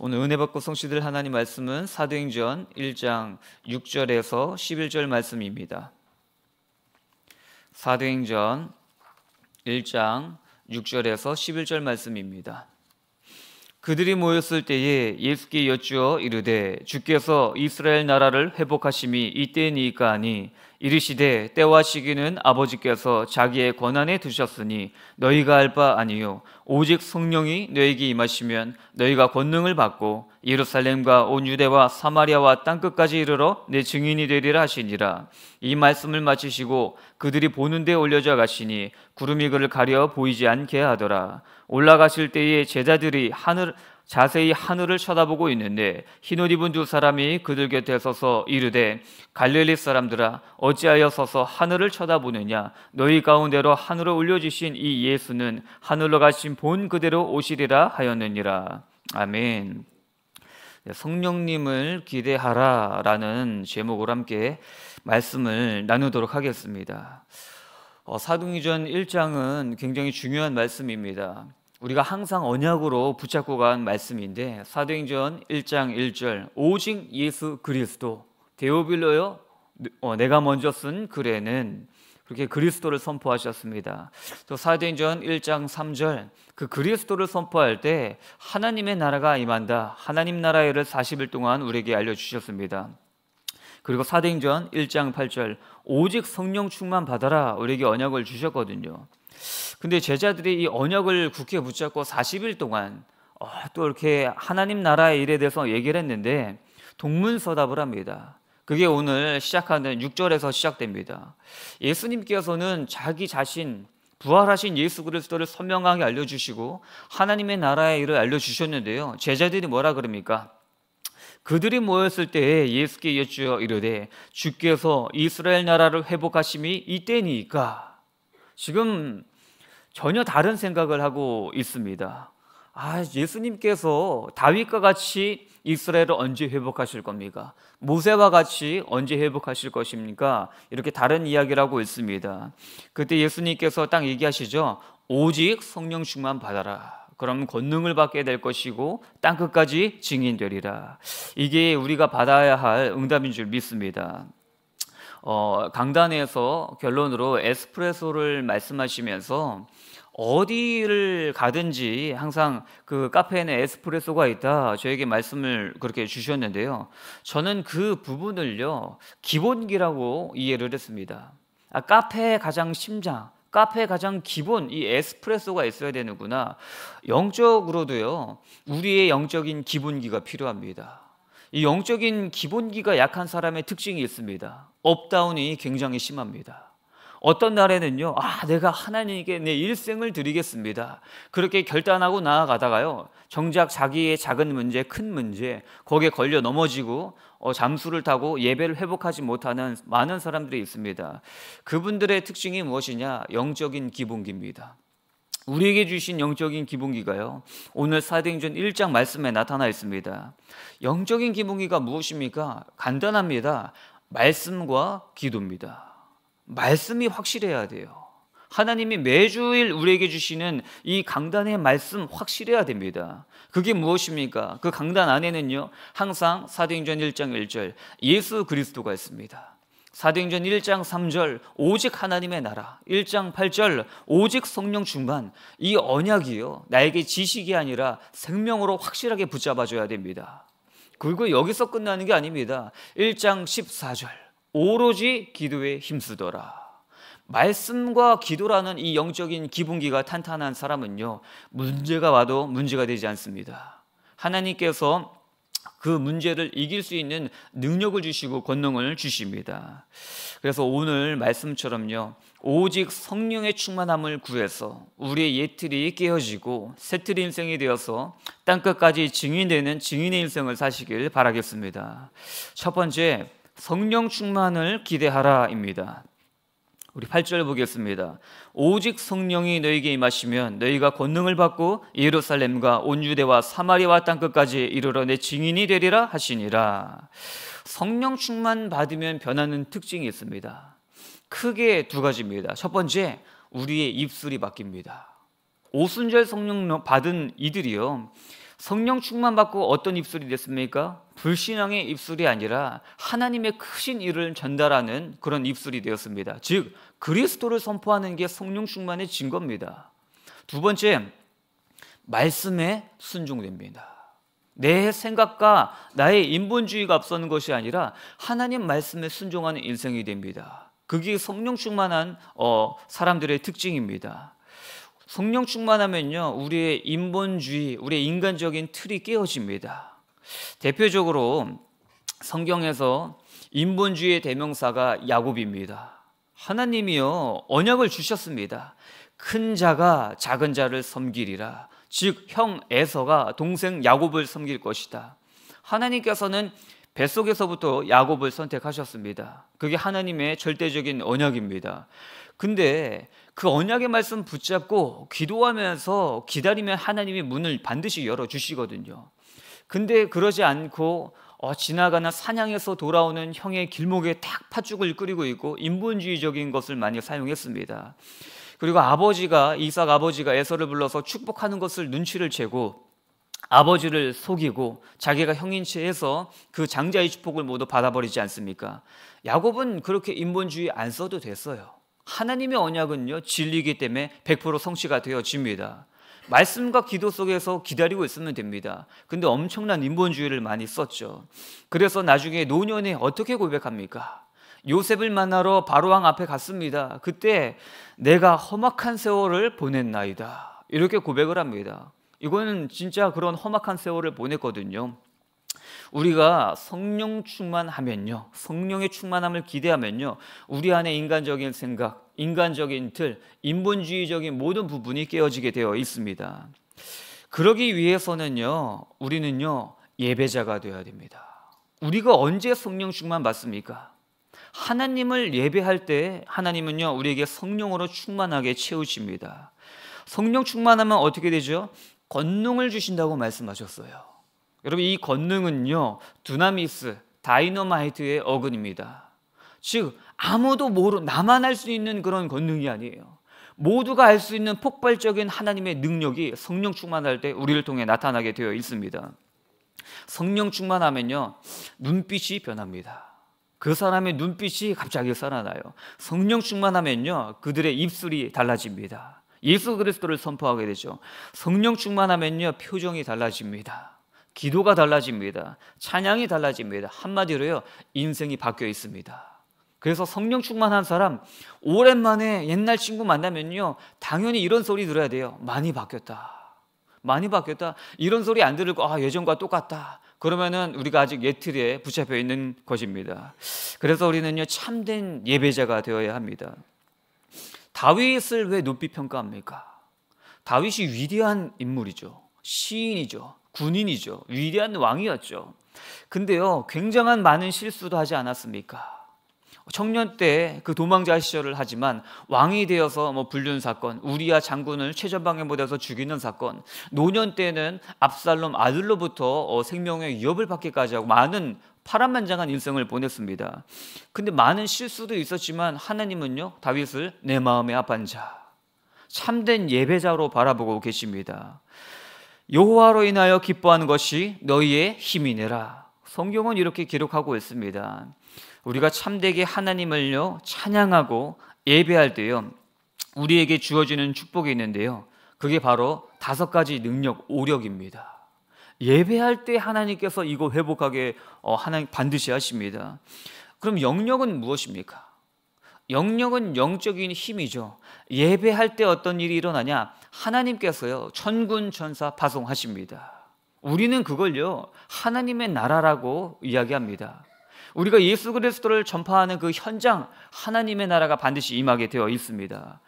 오늘 은혜 받고 성취될 하나님 말씀은 사도행전 1장 6절에서 11절 말씀입니다. 사도행전 1장 6절에서 11절 말씀입니다. 그들이 모였을 때에 예수께 여쭈어 이르되 주께서 이스라엘 나라를 회복하심이 이때니까 하니 이르시되 때와 시기는 아버지께서 자기의 권한에 두셨으니 너희가 할 바 아니요 오직 성령이 너희에게 임하시면 너희가 권능을 받고 예루살렘과 온 유대와 사마리아와 땅 끝까지 이르러 내 증인이 되리라 하시니라 이 말씀을 마치시고 그들이 보는 데 올려져 가시니 구름이 그를 가려 보이지 않게 하더라 올라가실 때에 제자들이 하늘 자세히 하늘을 쳐다보고 있는데 흰 옷 입은 두 사람이 그들 곁에 서서 이르되 갈릴리 사람들아 어찌하여 서서 하늘을 쳐다보느냐 너희 가운데로 하늘을 올려주신 이 예수는 하늘로 가신 본 그대로 오시리라 하였느니라 아멘 네, 성령님을 기대하라라는 제목으로 함께 말씀을 나누도록 하겠습니다 어, 사도이전 1장은 굉장히 중요한 말씀입니다 우리가 항상 언약으로 붙잡고 간 말씀인데 사도행전 1장 1절 오직 예수 그리스도 데오빌로요 네, 어, 내가 먼저 쓴 글에는 그렇게 그리스도를 선포하셨습니다. 또 사도행전 1장 3절 그 그리스도를 선포할 때 하나님의 나라가 임한다. 하나님 나라를 40일 동안 우리에게 알려 주셨습니다. 그리고 사도행전 1장 8절 오직 성령 충만 받아라 우리에게 언약을 주셨거든요. 근데 제자들이 이 언약을 굳게 붙잡고 40일 동안 어, 또 이렇게 하나님 나라의 일에 대해서 얘기를 했는데 동문서답을 합니다. 그게 오늘 시작하는 6절에서 시작됩니다. 예수님께서는 자기 자신 부활하신 예수 그리스도를 선명하게 알려주시고 하나님의 나라의 일을 알려주셨는데요. 제자들이 뭐라 그럽니까? 그들이 모였을 때에 예수께 여쭈어 이르되 주께서 이스라엘 나라를 회복하심이 이때니까 지금 전혀 다른 생각을 하고 있습니다. 아, 예수님께서 다윗과 같이 이스라엘을 언제 회복하실 겁니까? 모세와 같이 언제 회복하실 것입니까? 이렇게 다른 이야기를 하고 있습니다. 그때 예수님께서 딱 얘기하시죠. 오직 성령 충만 받아라. 그럼 권능을 받게 될 것이고 땅 끝까지 증인되리라. 이게 우리가 받아야 할 응답인 줄 믿습니다. 어, 강단에서 결론으로 에스프레소를 말씀하시면서 어디를 가든지 항상 그 카페에는 에스프레소가 있다 저에게 말씀을 그렇게 주셨는데요. 저는 그 부분을요 기본기라고 이해를 했습니다. 아, 카페의 가장 심장, 카페 가장 기본 이 에스프레소가 있어야 되는구나. 영적으로도요. 우리의 영적인 기본기가 필요합니다. 이 영적인 기본기가 약한 사람의 특징이 있습니다. 업다운이 굉장히 심합니다. 어떤 날에는요, 아, 내가 하나님께 내 일생을 드리겠습니다. 그렇게 결단하고 나아가다가요, 정작 자기의 작은 문제, 큰 문제, 거기에 걸려 넘어지고, 어, 잠수를 타고 예배를 회복하지 못하는 많은 사람들이 있습니다. 그분들의 특징이 무엇이냐? 영적인 기본기입니다. 우리에게 주신 영적인 기본기가요. 오늘 사도행전 1장 말씀에 나타나 있습니다. 영적인 기본기가 무엇입니까? 간단합니다. 말씀과 기도입니다. 말씀이 확실해야 돼요. 하나님이 매주일 우리에게 주시는 이 강단의 말씀 확실해야 됩니다. 그게 무엇입니까? 그 강단 안에는요. 항상 사도행전 1장 1절 예수 그리스도가 있습니다. 사도행전 1장 3절 오직 하나님의 나라 1장 8절 오직 성령 중만이 언약이요 나에게 지식이 아니라 생명으로 확실하게 붙잡아줘야 됩니다 그리고 여기서 끝나는 게 아닙니다 1장 14절 오로지 기도에 힘쓰더라 말씀과 기도라는 이 영적인 기본기가 탄탄한 사람은요 문제가 와도 문제가 되지 않습니다 하나님께서 그 문제를 이길 수 있는 능력을 주시고 권능을 주십니다. 그래서 오늘 말씀처럼요. 오직 성령의 충만함을 구해서 우리의 예틀이 깨어지고 새틀 인생이 되어서 땅끝까지 증인되는 증인의 인생을 사시길 바라겠습니다. 첫 번째 성령 충만을 기대하라입니다. 우리 8절 보겠습니다. 오직 성령이 너희에게 임하시면 너희가 권능을 받고 예루살렘과 온 유대와 사마리와 땅 끝까지 이르러 내 증인이 되리라 하시니라. 성령 충만 받으면 변하는 특징이 있습니다. 크게 두 가지입니다. 첫 번째, 우리의 입술이 바뀝니다. 오순절 성령 받은 이들이요. 성령 충만 받고 어떤 입술이 됐습니까? 불신앙의 입술이 아니라 하나님의 크신 일을 전달하는 그런 입술이 되었습니다. 즉 그리스도를 선포하는 게 성령 충만의 증거입니다. 두 번째 말씀에 순종됩니다. 내 생각과 나의 인본주의가 앞서는 것이 아니라 하나님 말씀에 순종하는 인생이 됩니다. 그게 성령 충만한 어, 사람들의 특징입니다. 성령 충만하면요, 우리의 인본주의, 우리의 인간적인 틀이 깨어집니다. 대표적으로 성경에서 인본주의의 대명사가 야곱입니다. 하나님이요, 언약을 주셨습니다. 큰 자가 작은 자를 섬기리라. 즉, 형 에서가 동생 야곱을 섬길 것이다. 하나님께서는 뱃속에서부터 야곱을 선택하셨습니다. 그게 하나님의 절대적인 언약입니다. 근데 그 언약의 말씀 붙잡고 기도하면서 기다리면 하나님이 문을 반드시 열어주시거든요. 근데 그러지 않고 어, 지나가나 사냥에서 돌아오는 형의 길목에 탁 팥죽을 끓이고 있고 인본주의적인 것을 많이 사용했습니다. 그리고 아버지가 이삭 아버지가 에서를 불러서 축복하는 것을 눈치를 채고 아버지를 속이고 자기가 형인 채에서그 장자의 축복을 모두 받아버리지 않습니까? 야곱은 그렇게 인본주의 안 써도 됐어요. 하나님의 언약은요, 진리이기 때문에 100% 성취가 되어집니다. 말씀과 기도 속에서 기다리고 있으면 됩니다. 근데 엄청난 인본주의를 많이 썼죠. 그래서 나중에 노년에 어떻게 고백합니까? 요셉을 만나러 바로왕 앞에 갔습니다. 그때 내가 험악한 세월을 보냈나이다. 이렇게 고백을 합니다. 이거는 진짜 그런 험악한 세월을 보냈거든요. 우리가 성령 충만하면요. 성령의 충만함을 기대하면요. 우리 안에 인간적인 생각, 인간적인 틀, 인본주의적인 모든 부분이 깨어지게 되어 있습니다. 그러기 위해서는요. 우리는요. 예배자가 되어야 됩니다. 우리가 언제 성령 충만 받습니까? 하나님을 예배할 때 하나님은요. 우리에게 성령으로 충만하게 채우십니다. 성령 충만하면 어떻게 되죠? 권능을 주신다고 말씀하셨어요. 여러분 이 권능은요 두나미스 다이너마이트의 어근입니다. 즉 아무도 모르 나만 할 수 있는 그런 권능이 아니에요. 모두가 알 수 있는 폭발적인 하나님의 능력이 성령 충만할 때 우리를 통해 나타나게 되어 있습니다. 성령 충만하면요 눈빛이 변합니다. 그 사람의 눈빛이 갑자기 살아나요. 성령 충만하면요 그들의 입술이 달라집니다. 예수 그리스도를 선포하게 되죠. 성령 충만하면요, 표정이 달라집니다. 기도가 달라집니다. 찬양이 달라집니다. 한마디로요, 인생이 바뀌어 있습니다. 그래서 성령 충만한 사람, 오랜만에 옛날 친구 만나면요, 당연히 이런 소리 들어야 돼요. 많이 바뀌었다. 많이 바뀌었다. 이런 소리 안들을 거, 아, 예전과 똑같다. 그러면은 우리가 아직 예틀에 붙잡혀 있는 것입니다. 그래서 우리는요, 참된 예배자가 되어야 합니다. 다윗을 왜 높이 평가합니까? 다윗이 위대한 인물이죠. 시인이죠. 군인이죠. 위대한 왕이었죠. 근데요, 굉장한 많은 실수도 하지 않았습니까? 청년 때 그 도망자 시절을 하지만 왕이 되어서 뭐 불륜 사건, 우리야 장군을 최전방에 보내서 죽이는 사건, 노년 때는 압살롬 아들로부터 어, 생명의 위협을 받기까지 하고 많은 파란만장한 인생을 보냈습니다. 근데 많은 실수도 있었지만 하나님은요, 다윗을 내 마음의 합한 자, 참된 예배자로 바라보고 계십니다. 여호와로 인하여 기뻐하는 것이 너희의 힘이니라. 성경은 이렇게 기록하고 있습니다. 우리가 참되게 하나님을요 찬양하고 예배할 때요 우리에게 주어지는 축복이 있는데요. 그게 바로 다섯 가지 능력 오력입니다. 예배할 때 하나님께서 이거 회복하게 어, 하나님 반드시 하십니다. 그럼 영역은 무엇입니까? 영역은 영적인 힘이죠. 예배할 때 어떤 일이 일어나냐? 하나님께서요, 천군 천사 파송하십니다. 우리는 그걸요, 하나님의 나라라고 이야기합니다. 우리가 예수 그리스도를 전파하는 그 현장, 하나님의 나라가 반드시 임하게 되어 있습니다.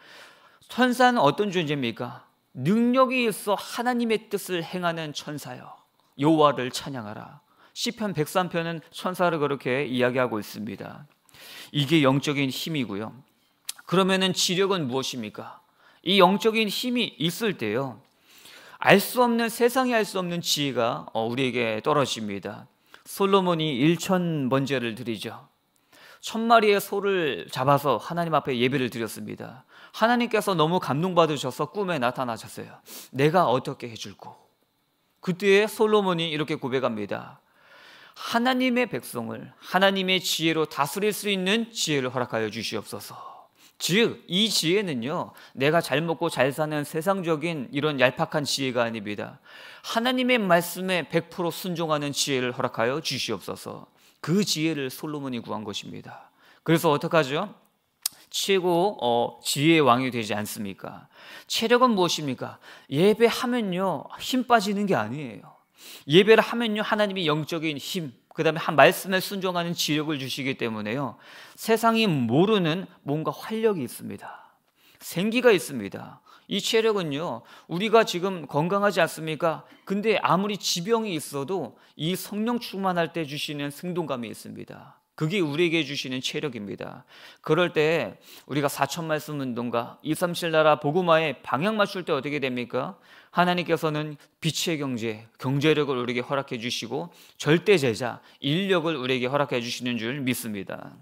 천사는 어떤 존재입니까? 능력이 있어 하나님의 뜻을 행하는 천사요. 여호와를 찬양하라. 시편 103편은 천사를 그렇게 이야기하고 있습니다. 이게 영적인 힘이고요. 그러면은 지력은 무엇입니까? 이 영적인 힘이 있을 때요. 알 수 없는 세상에 알수 없는 지혜가 어, 우리에게 떨어집니다. 솔로몬이 일천 번제를 드리죠. 천 마리의 소를 잡아서 하나님 앞에 예배를 드렸습니다. 하나님께서 너무 감동받으셔서 꿈에 나타나셨어요. 내가 어떻게 해줄고 그때 에 솔로몬이 이렇게 고백합니다. 하나님의 백성을 하나님의 지혜로 다스릴 수 있는 지혜를 허락하여 주시옵소서. 즉, 이 지혜는요, 내가 잘 먹고 잘 사는 세상적인 이런 얄팍한 지혜가 아닙니다. 하나님의 말씀에 100% 순종하는 지혜를 허락하여 주시옵소서. 그 지혜를 솔로몬이 구한 것입니다. 그래서 어떡하죠? 최고 어, 지혜의 왕이 되지 않습니까? 체력은 무엇입니까? 예배하면요 힘 빠지는 게 아니에요. 예배를 하면요 하나님이 영적인 힘, 그 다음에 한 말씀에 순종하는 지력을 주시기 때문에요 세상이 모르는 뭔가 활력이 있습니다. 생기가 있습니다. 이 체력은요, 우리가 지금 건강하지 않습니까? 근데 아무리 지병이 있어도 이 성령 충만할 때 주시는 생동감이 있습니다. 그게 우리에게 주시는 체력입니다. 그럴 때 우리가 사천 말씀 운동과 237 나라 복음화에 방향 맞출 때 어떻게 됩니까? 하나님께서는 빛의 경제, 경제력을 우리에게 허락해 주시고 절대 제자, 인력을 우리에게 허락해 주시는 줄 믿습니다.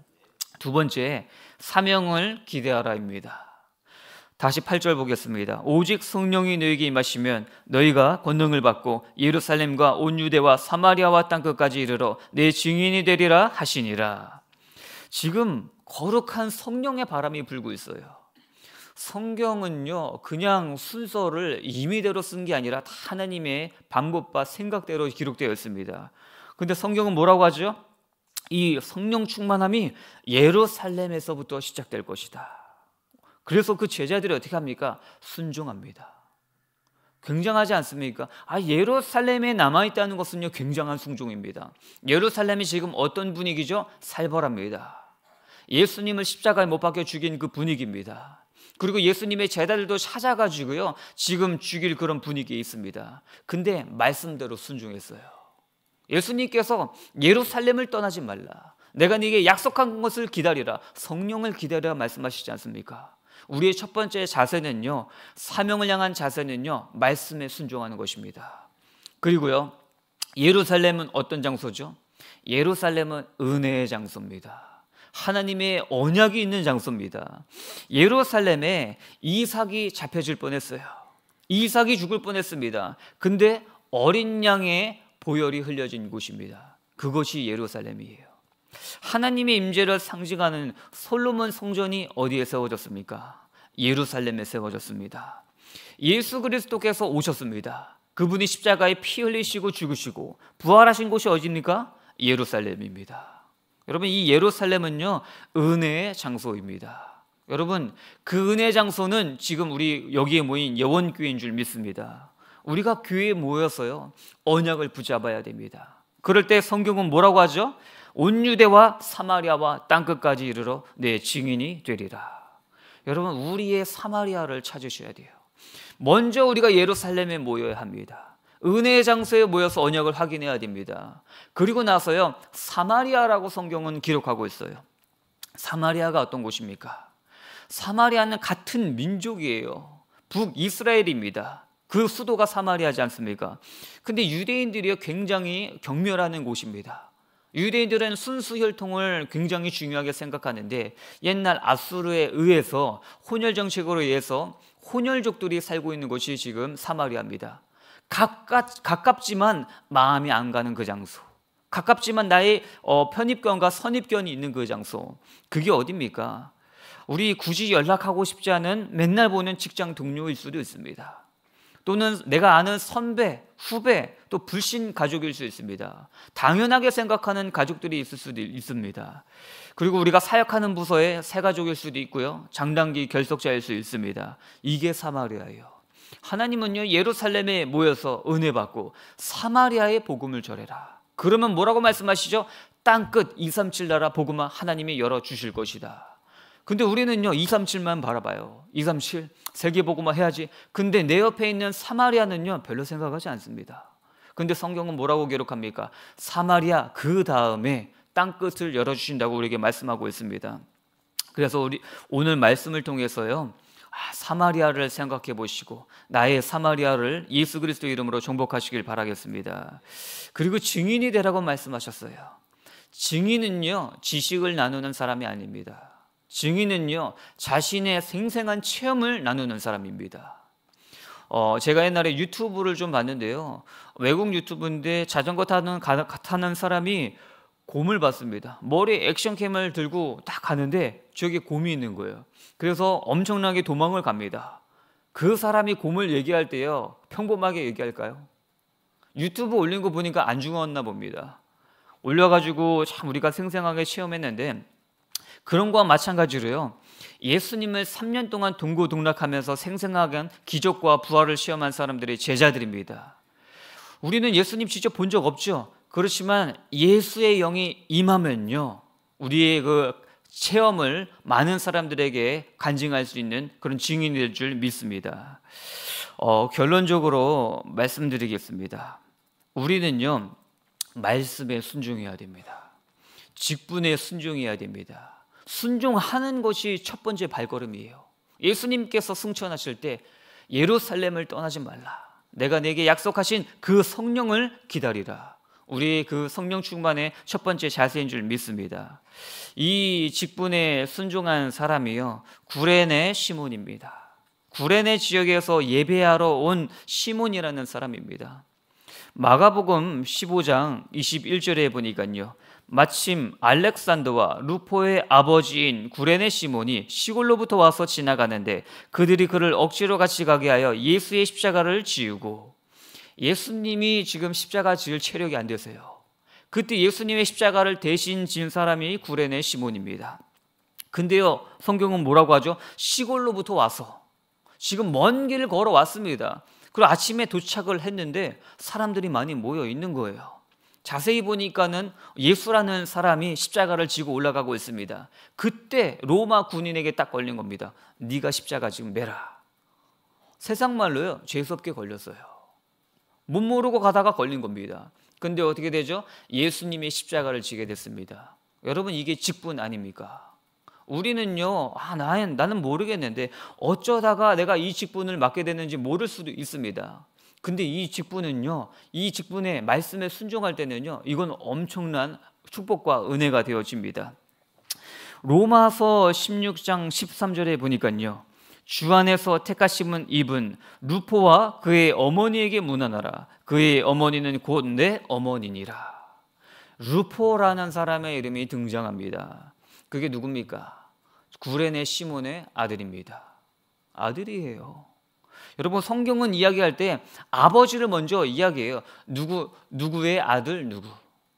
두 번째, 사명을 기대하라입니다. 다시 8절 보겠습니다. 오직 성령이 너에게 임하시면 너희가 권능을 받고 예루살렘과 온 유대와 사마리아와 땅 끝까지 이르러 내 증인이 되리라 하시니라. 지금 거룩한 성령의 바람이 불고 있어요. 성경은요, 그냥 순서를 임의대로 쓴 게 아니라 하나님의 방법과 생각대로 기록되어 있습니다. 근데 성경은 뭐라고 하죠? 이 성령 충만함이 예루살렘에서부터 시작될 것이다. 그래서 그 제자들이 어떻게 합니까? 순종합니다. 굉장하지 않습니까? 아, 예루살렘에 남아있다는 것은요, 굉장한 순종입니다. 예루살렘이 지금 어떤 분위기죠? 살벌합니다. 예수님을 십자가에 못 박혀 죽인 그 분위기입니다. 그리고 예수님의 제자들도 찾아가지고요, 지금 죽일 그런 분위기에 있습니다. 근데 말씀대로 순종했어요. 예수님께서 예루살렘을 떠나지 말라. 내가 네게 약속한 것을 기다리라. 성령을 기다리 말씀하시지 않습니까? 우리의 첫 번째 자세는요, 사명을 향한 자세는요, 말씀에 순종하는 것입니다. 그리고요, 예루살렘은 어떤 장소죠? 예루살렘은 은혜의 장소입니다. 하나님의 언약이 있는 장소입니다. 예루살렘에 이삭이 잡혀질 뻔했어요. 이삭이 죽을 뻔했습니다. 근데 어린 양의 보혈이 흘려진 곳입니다. 그것이 예루살렘이에요. 하나님의 임재를 상징하는 솔로몬 성전이 어디에 세워졌습니까? 예루살렘에 세워졌습니다. 예수 그리스도께서 오셨습니다. 그분이 십자가에 피 흘리시고 죽으시고 부활하신 곳이 어디입니까? 예루살렘입니다. 여러분 이 예루살렘은요 은혜의 장소입니다. 여러분 그 은혜 장소는 지금 우리 여기에 모인 예원교회인 줄 믿습니다. 우리가 교회에 모여서요 언약을 붙잡아야 됩니다. 그럴 때 성경은 뭐라고 하죠? 온유대와 사마리아와 땅끝까지 이르러 내 증인이 되리라. 여러분 우리의 사마리아를 찾으셔야 돼요. 먼저 우리가 예루살렘에 모여야 합니다. 은혜의 장소에 모여서 언약을 확인해야 됩니다. 그리고 나서요 사마리아라고 성경은 기록하고 있어요. 사마리아가 어떤 곳입니까? 사마리아는 같은 민족이에요. 북이스라엘입니다. 그 수도가 사마리아지 않습니까? 근데 유대인들이 굉장히 경멸하는 곳입니다. 유대인들은 순수 혈통을 굉장히 중요하게 생각하는데 옛날 아수르에 의해서 혼혈 정책으로 의해서 혼혈족들이 살고 있는 곳이 지금 사마리아입니다. 가깝, 가깝지만 마음이 안 가는 그 장소. 가깝지만 나의 어, 편입견과 선입견이 있는 그 장소. 그게 어딥니까? 우리 굳이 연락하고 싶지 않은 맨날 보는 직장 동료일 수도 있습니다. 또는 내가 아는 선배, 후배, 또 불신 가족일 수 있습니다. 당연하게 생각하는 가족들이 있을 수도 있습니다. 그리고 우리가 사역하는 부서의 새 가족일 수도 있고요. 장단기 결석자일 수 있습니다. 이게 사마리아예요. 하나님은요 예루살렘에 모여서 은혜 받고 사마리아의 복음을 절해라 그러면 뭐라고 말씀하시죠? 땅끝 237 나라 복음만 하나님이 열어 주실 것이다. 근데 우리는요, 237만 바라봐요. 237, 세계보고만 해야지. 근데 내 옆에 있는 사마리아는요, 별로 생각하지 않습니다. 근데 성경은 뭐라고 기록합니까? 사마리아 그 다음에 땅끝을 열어주신다고 우리에게 말씀하고 있습니다. 그래서 우리 오늘 말씀을 통해서요, 아, 사마리아를 생각해 보시고 나의 사마리아를 예수 그리스도 이름으로 정복하시길 바라겠습니다. 그리고 증인이 되라고 말씀하셨어요. 증인은요, 지식을 나누는 사람이 아닙니다. 증인은요, 자신의 생생한 체험을 나누는 사람입니다. 어, 제가 옛날에 유튜브를 좀 봤는데요. 외국 유튜브인데 자전거 타는, 가, 타는 사람이 곰을 봤습니다. 머리 액션캠을 들고 딱 가는데 저기 곰이 있는 거예요. 그래서 엄청나게 도망을 갑니다. 그 사람이 곰을 얘기할 때요. 평범하게 얘기할까요? 유튜브 올린 거 보니까 안 죽었나 봅니다. 올려가지고 참 우리가 생생하게 체험했는데 그런 거와 마찬가지로요. 예수님을 3년 동안 동고동락하면서 생생하게 기적과 부활을 시험한 사람들의 제자들입니다. 우리는 예수님 직접 본 적 없죠. 그렇지만 예수의 영이 임하면요. 우리의 그 체험을 많은 사람들에게 간증할 수 있는 그런 증인이 될 줄 믿습니다. 어, 결론적으로 말씀드리겠습니다. 우리는요, 말씀에 순종해야 됩니다. 직분에 순종해야 됩니다. 순종하는 것이 첫 번째 발걸음이에요. 예수님께서 승천하실 때 예루살렘을 떠나지 말라. 내가 내게 약속하신 그 성령을 기다리라. 우리 그 성령 충만의 첫 번째 자세인 줄 믿습니다. 이 직분에 순종한 사람이요. 구레네 시몬입니다. 구레네 지역에서 예배하러 온 시몬이라는 사람입니다. 마가복음 15장 21절에 보니까요. 마침 알렉산더와 루포의 아버지인 구레네 시몬이 시골로부터 와서 지나가는데 그들이 그를 억지로 같이 가게 하여 예수의 십자가를 지우고 예수님이 지금 십자가 지을 체력이 안 되세요. 그때 예수님의 십자가를 대신 진 사람이 구레네 시몬입니다. 근데요, 성경은 뭐라고 하죠? 시골로부터 와서 지금 먼 길을 걸어 왔습니다. 그리고 아침에 도착을 했는데 사람들이 많이 모여 있는 거예요. 자세히 보니까는 예수라는 사람이 십자가를 지고 올라가고 있습니다. 그때 로마 군인에게 딱 걸린 겁니다. 네가 십자가 지금 매라. 세상 말로요. 죄스럽게 걸렸어요. 못 모르고 가다가 걸린 겁니다. 근데 어떻게 되죠? 예수님의 십자가를 지게 됐습니다. 여러분 이게 직분 아닙니까? 우리는요, 아, 나, 나는 모르겠는데 어쩌다가 내가 이 직분을 맡게 됐는지 모를 수도 있습니다. 근데 이 직분은요, 이직분의 말씀에 순종할 때는요, 이건 엄청난 축복과 은혜가 되어집니다. 로마서 16장 13절에 보니까요, 주 안에서 택하심은 입은 루포와 그의 어머니에게 문안하라. 그의 어머니는 곧 내 어머니니라. 루포라는 사람의 이름이 등장합니다. 그게 누굽니까? 구레네 시몬의 아들입니다. 아들이에요. 여러분 성경은 이야기할 때 아버지를 먼저 이야기해요. 누구 누구의 아들 누구.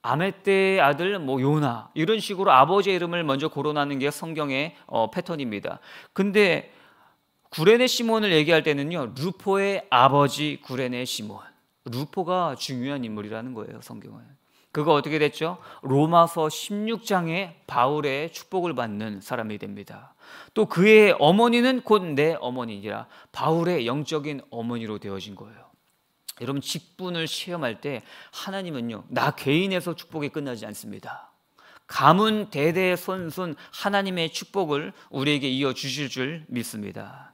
아메떼의 아들 뭐 요나 이런 식으로 아버지의 이름을 먼저 거론하는 게 성경의 어, 패턴입니다. 근데 구레네 시몬을 얘기할 때는요. 루포의 아버지 구레네 시몬. 루포가 중요한 인물이라는 거예요, 성경은. 그가 어떻게 됐죠? 로마서 16장에 바울의 축복을 받는 사람이 됩니다. 또 그의 어머니는 곧 내 어머니니라 바울의 영적인 어머니로 되어진 거예요. 여러분 직분을 시험할 때 하나님은요 나 개인에서 축복이 끝나지 않습니다. 가문 대대손손 하나님의 축복을 우리에게 이어 주실 줄 믿습니다.